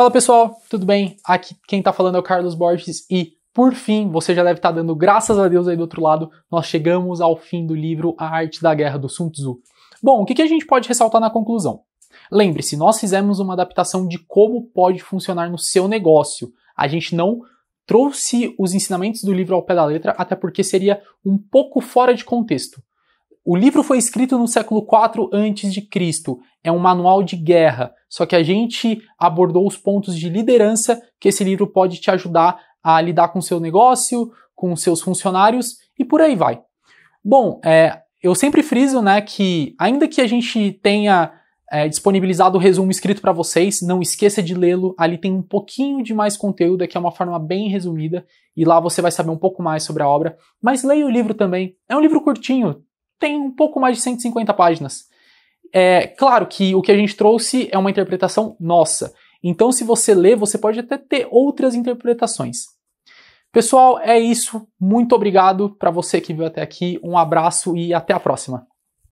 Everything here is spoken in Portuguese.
Fala pessoal, tudo bem? Aqui quem tá falando é o Carlos Borges e por fim, você já deve estar tá dando graças a Deus aí do outro lado, nós chegamos ao fim do livro A Arte da Guerra do Sun Tzu. Bom, o que a gente pode ressaltar na conclusão? Lembre-se, nós fizemos uma adaptação de como pode funcionar no seu negócio. A gente não trouxe os ensinamentos do livro ao pé da letra, até porque seria um pouco fora de contexto. O livro foi escrito no século IV a.C., é um manual de guerra, só que a gente abordou os pontos de liderança que esse livro pode te ajudar a lidar com seu negócio, com seus funcionários e por aí vai. Bom, é, eu sempre friso né, que, ainda que a gente tenha é, disponibilizado o resumo escrito para vocês, não esqueça de lê-lo. Ali tem um pouquinho de mais conteúdo, é que é uma forma bem resumida, e lá você vai saber um pouco mais sobre a obra. Mas leia o livro também. É um livro curtinho, tem um pouco mais de 150 páginas. É claro que o que a gente trouxe é uma interpretação nossa. Então, se você ler, você pode até ter outras interpretações. Pessoal, é isso. Muito obrigado para você que viu até aqui. Um abraço e até a próxima.